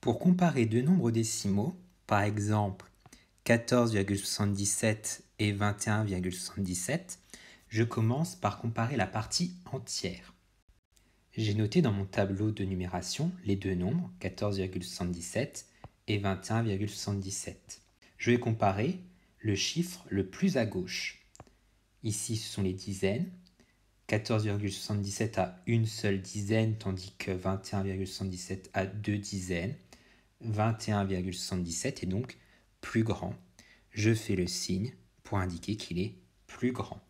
Pour comparer deux nombres décimaux, par exemple 14,77 et 21,77, je commence par comparer la partie entière. J'ai noté dans mon tableau de numération les deux nombres 14,77 et 21,77. Je vais comparer le chiffre le plus à gauche. Ici, ce sont les dizaines. 14,77 a une seule dizaine, tandis que 21,77 a deux dizaines. 21,77 est donc plus grand. Je fais le signe pour indiquer qu'il est plus grand.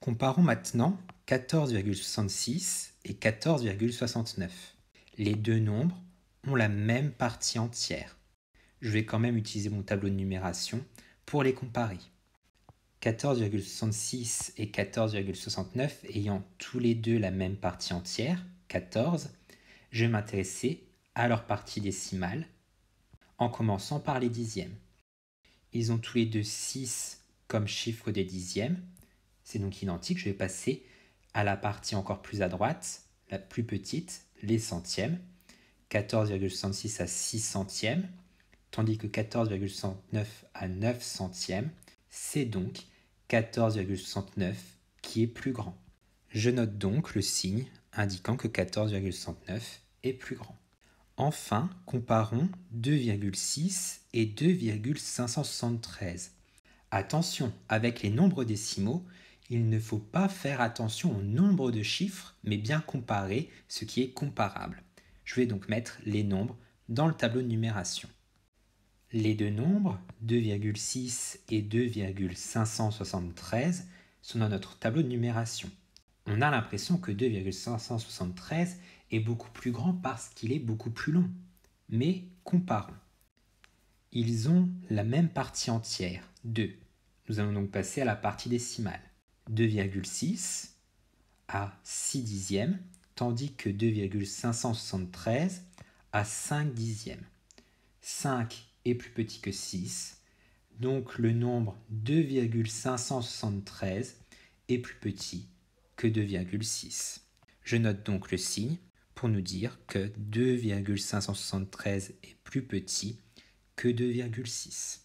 Comparons maintenant 14,66 et 14,69. Les deux nombres ont la même partie entière. Je vais quand même utiliser mon tableau de numération pour les comparer. 14,66 et 14,69 ayant tous les deux la même partie entière, 14, je vais m'intéresser à leur partie décimale, en commençant par les dixièmes. Ils ont tous les deux 6 comme chiffre des dixièmes. C'est donc identique. Je vais passer à la partie encore plus à droite, la plus petite, les centièmes. 14,66 à 6 centièmes, tandis que 14,69 à 9 centièmes. C'est donc 14,69 qui est plus grand. Je note donc le signe indiquant que 14,69 est plus grand. Enfin, comparons 2,6 et 2,573. Attention, avec les nombres décimaux, il ne faut pas faire attention au nombre de chiffres, mais bien comparer ce qui est comparable. Je vais donc mettre les nombres dans le tableau de numération. Les deux nombres, 2,6 et 2,573, sont dans notre tableau de numération on a l'impression que 2,573 est beaucoup plus grand parce qu'il est beaucoup plus long. Mais comparons. Ils ont la même partie entière, 2. Nous allons donc passer à la partie décimale. 2,6 à 6 dixièmes, tandis que 2,573 à 5 dixièmes. 5 est plus petit que 6, donc le nombre 2,573 est plus petit que 2,6. Je note donc le signe pour nous dire que 2,573 est plus petit que 2,6.